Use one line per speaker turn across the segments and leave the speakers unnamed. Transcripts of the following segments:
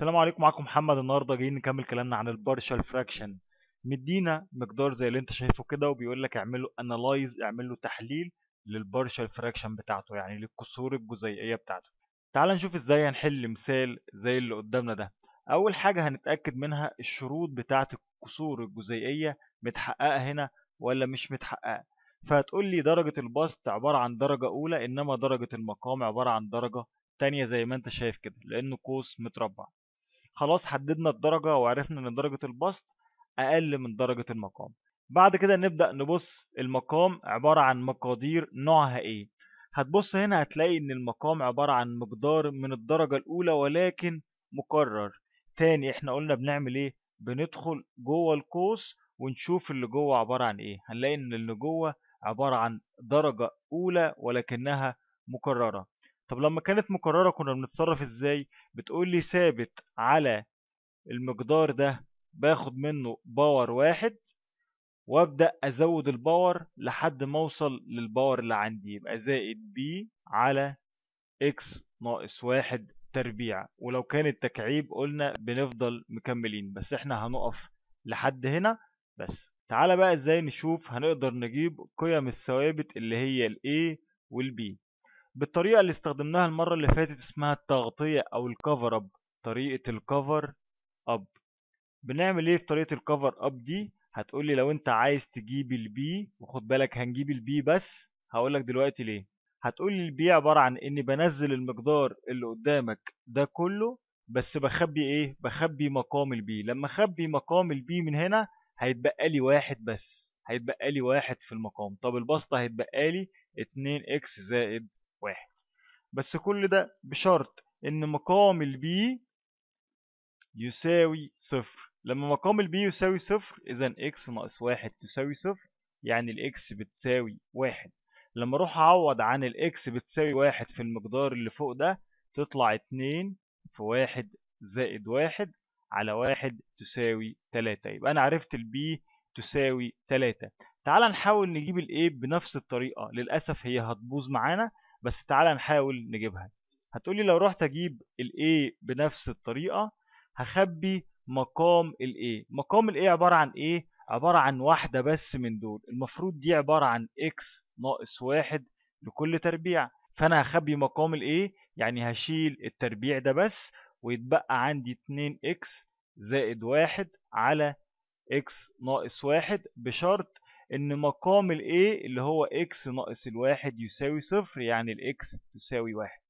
السلام عليكم معاكم محمد النهارده جايين نكمل كلامنا عن البارشال فراكشن مدينا مقدار زي اللي انت شايفه كده وبيقول لك اعمل له انالايز اعمل له تحليل للبارشال فراكشن بتاعته يعني للكسور الجزيئيه بتاعته تعال نشوف ازاي هنحل مثال زي اللي قدامنا ده اول حاجه هنتاكد منها الشروط بتاعه الكسور الجزيئيه متحققه هنا ولا مش متحققه فهتقول لي درجه البسط عباره عن درجه اولى انما درجه المقام عباره عن درجه تانية زي ما انت شايف كده لانه قوس متربع خلاص حددنا الدرجة وعرفنا ان درجة البسط اقل من درجة المقام بعد كده نبدأ نبص المقام عبارة عن مقادير نوعها ايه هتبص هنا هتلاقي ان المقام عبارة عن مقدار من الدرجة الاولى ولكن مكرر تاني احنا قلنا بنعمل ايه بندخل جوه القوس ونشوف اللي جوه عبارة عن ايه هنلاقي ان اللي جوه عبارة عن درجة اولى ولكنها مكررة طب لما كانت مكررة كنا بنتصرف ازاي بتقول لي ثابت على المقدار ده باخد منه باور واحد وابدا ازود الباور لحد ما اوصل للباور اللي عندي يبقى زائد بي على اكس ناقص واحد تربيع ولو كان التكعيب قلنا بنفضل مكملين بس احنا هنقف لحد هنا بس تعالى بقى ازاي نشوف هنقدر نجيب قيم الثوابت اللي هي ال A وال B بالطريقة اللي استخدمناها المرة اللي فاتت اسمها التغطية أو الكفر أب طريقة الكفر أب بنعمل إيه في طريقة الكفر أب دي هتقول لي لو أنت عايز تجيب البي وخد بالك هنجيب البي بس هقول لك دلوقتي ليه هتقول لي البي عبارة عن إني بنزل المقدار اللي قدامك ده كله بس بخبي إيه بخبي مقام البي لما أخبي مقام البي من هنا هيتبقى لي واحد بس هيتبقى لي واحد في المقام طب البسطة هيتبقى لي 2 اكس زائد واحد بس كل ده بشرط ان مقام البي يساوي صفر لما مقام البي يساوي صفر اذا اكس ناقص واحد تساوي صفر يعني الاكس بتساوي واحد لما اروح اعوض عن الاكس بتساوي واحد في المقدار اللي فوق ده تطلع اتنين في واحد زائد واحد على واحد تساوي تلاتة يبقى انا عرفت البي تساوي تلاتة تعال نحاول نجيب الايه بنفس الطريقة للأسف هي هتبوظ معانا بس تعالى نحاول نجيبها هتقولي لو رحت اجيب الايه بنفس الطريقه هخبي مقام الايه مقام الايه عباره عن ايه عباره عن واحده بس من دول المفروض دي عباره عن اكس ناقص واحد لكل تربيع فانا هخبي مقام الايه يعني هشيل التربيع ده بس ويتبقى عندي 2 اكس زائد واحد على اكس ناقص واحد بشرط ان مقام الايه اللي هو اكس ناقص الواحد يساوي صفر يعني الاكس تساوي واحد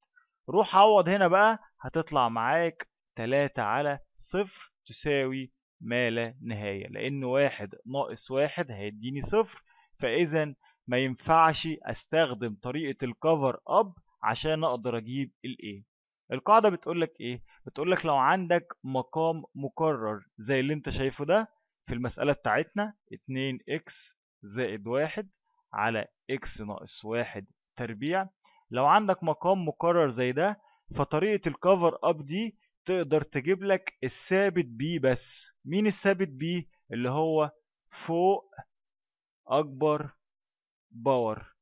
روح عوض هنا بقى هتطلع معاك تلاتة على صفر تساوي ما لا نهاية لأن واحد ناقص واحد هيديني صفر فإذا ما ينفعش أستخدم طريقة الكفر أب عشان أقدر أجيب الإيه القاعدة بتقولك إيه؟ بتقولك لو عندك مقام مكرر زي اللي أنت شايفه ده في المسألة بتاعتنا 2x زائد واحد على اكس ناقص واحد تربيع لو عندك مقام مكرر زي ده فطريقة الكفر اب دي تقدر تجيب لك الثابت بي بس مين الثابت بي اللي هو فوق اكبر باور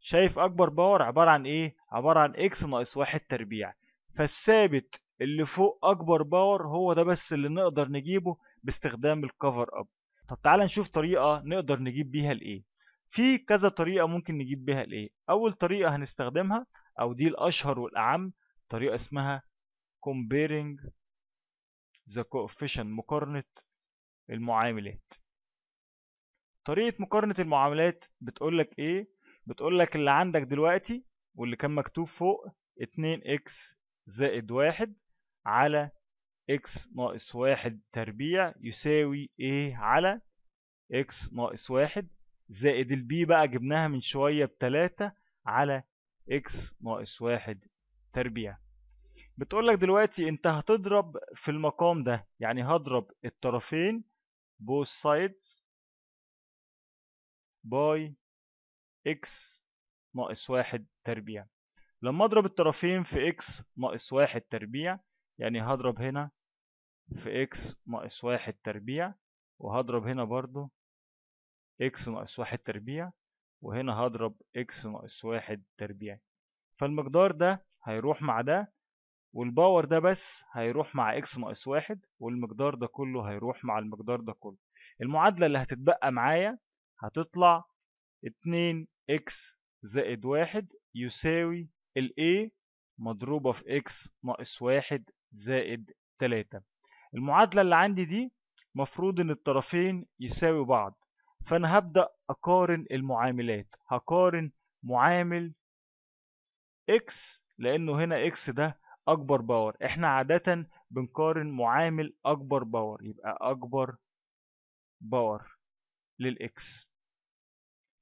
شايف اكبر باور عبارة عن ايه عبارة عن اكس ناقص واحد تربيع فالثابت اللي فوق اكبر باور هو ده بس اللي نقدر نجيبه باستخدام الكفر اب طب تعالى نشوف طريقة نقدر نجيب بيها الايه في كذا طريقة ممكن نجيب بيها الايه اول طريقة هنستخدمها او دي الاشهر والاعم طريقة اسمها comparing the coefficient مقارنة المعاملات طريقة مقارنة المعاملات بتقول لك ايه بتقول لك اللي عندك دلوقتي واللي كان مكتوب فوق 2x زائد 1 على x ناقص واحد تربيع يساوي ايه على x ناقص واحد زائد ال b بقى جبناها من شوية بتلاتة على x ناقص واحد تربيع بتقولك دلوقتي انت هتضرب في المقام ده يعني هضرب الطرفين both sides باي x ناقص واحد تربيع لما اضرب الطرفين في x ناقص واحد تربيع يعني هضرب هنا في اكس ناقص واحد تربيع وهضرب هنا برضو اكس ناقص واحد تربيع وهنا هضرب اكس ناقص واحد تربيع فالمقدار ده هيروح مع ده والباور ده بس هيروح مع اكس ناقص واحد والمقدار ده كله هيروح مع المقدار ده كله المعادلة اللي هتتبقى معايا هتطلع 2 اكس زائد واحد يساوي الـ A مضروبة في اكس ناقص واحد زائد 3 المعادلة اللي عندي دي مفروض ان الطرفين يساوي بعض فانا هبدأ اقارن المعاملات هقارن معامل x لانه هنا x ده اكبر باور احنا عادة بنقارن معامل اكبر باور يبقى اكبر باور للاكس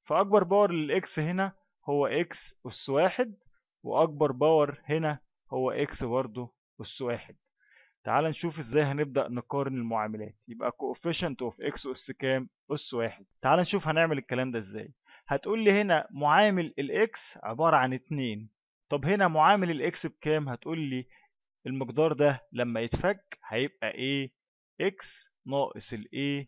فاكبر باور للاكس هنا هو اكس اس واحد واكبر باور هنا هو اكس برضه أس واحد تعال نشوف ازاي هنبدأ نقارن المعاملات يبقى كوفيشنت اوف اكس أس كام؟ أس واحد تعال نشوف هنعمل الكلام ده ازاي هتقول لي هنا معامل الاكس عبارة عن اتنين طب هنا معامل الاكس بكام؟ هتقول لي المقدار ده لما يتفك هيبقى ايه؟ اكس ناقص الايه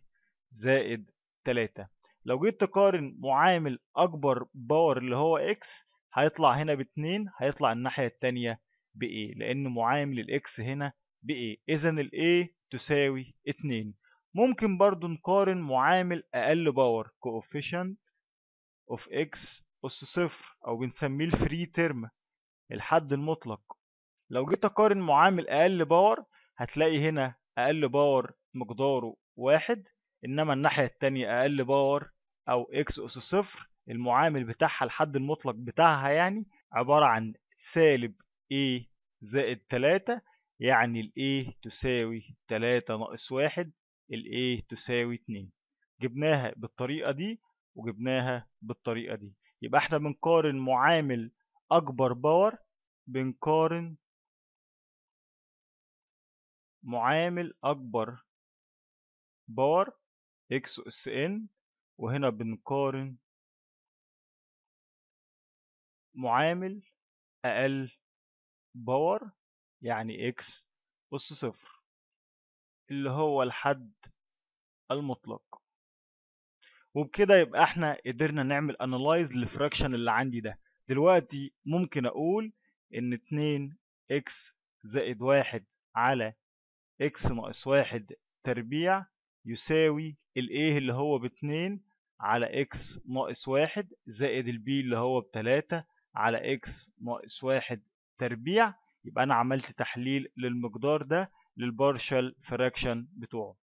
زائد 3 لو جيت تقارن معامل اكبر باور اللي هو اكس هيطلع هنا باتنين هيطلع الناحية التانية بايه لان معامل الاكس هنا بايه اذا A تساوي 2 ممكن برضو نقارن معامل اقل باور coefficient of x أس صفر أو بنسميه الفري تيرم الحد المطلق لو جيت أقارن معامل أقل باور هتلاقي هنا أقل باور مقداره واحد إنما الناحية التانية أقل باور أو إكس أس صفر المعامل بتاعها الحد المطلق بتاعها يعني عبارة عن سالب A زائد 3 يعني ال A تساوي 3 ناقص 1 ال A تساوي 2 جبناها بالطريقة دي وجبناها بالطريقة دي يبقى احنا بنقارن معامل أكبر باور بنقارن معامل أكبر باور X اس N وهنا بنقارن معامل أقل باور يعني اكس أس صفر اللي هو الحد المطلق وبكده يبقى احنا قدرنا نعمل انالايز للفراكشن اللي عندي ده دلوقتي ممكن اقول ان 2 اكس زائد واحد على اكس ناقص واحد تربيع يساوي الايه اللي هو باتنين على اكس ناقص واحد زائد البي اللي هو بتلاتة على اكس ناقص واحد تربيع يبقى أنا عملت تحليل للمقدار ده للبارشال فراكشن بتوعه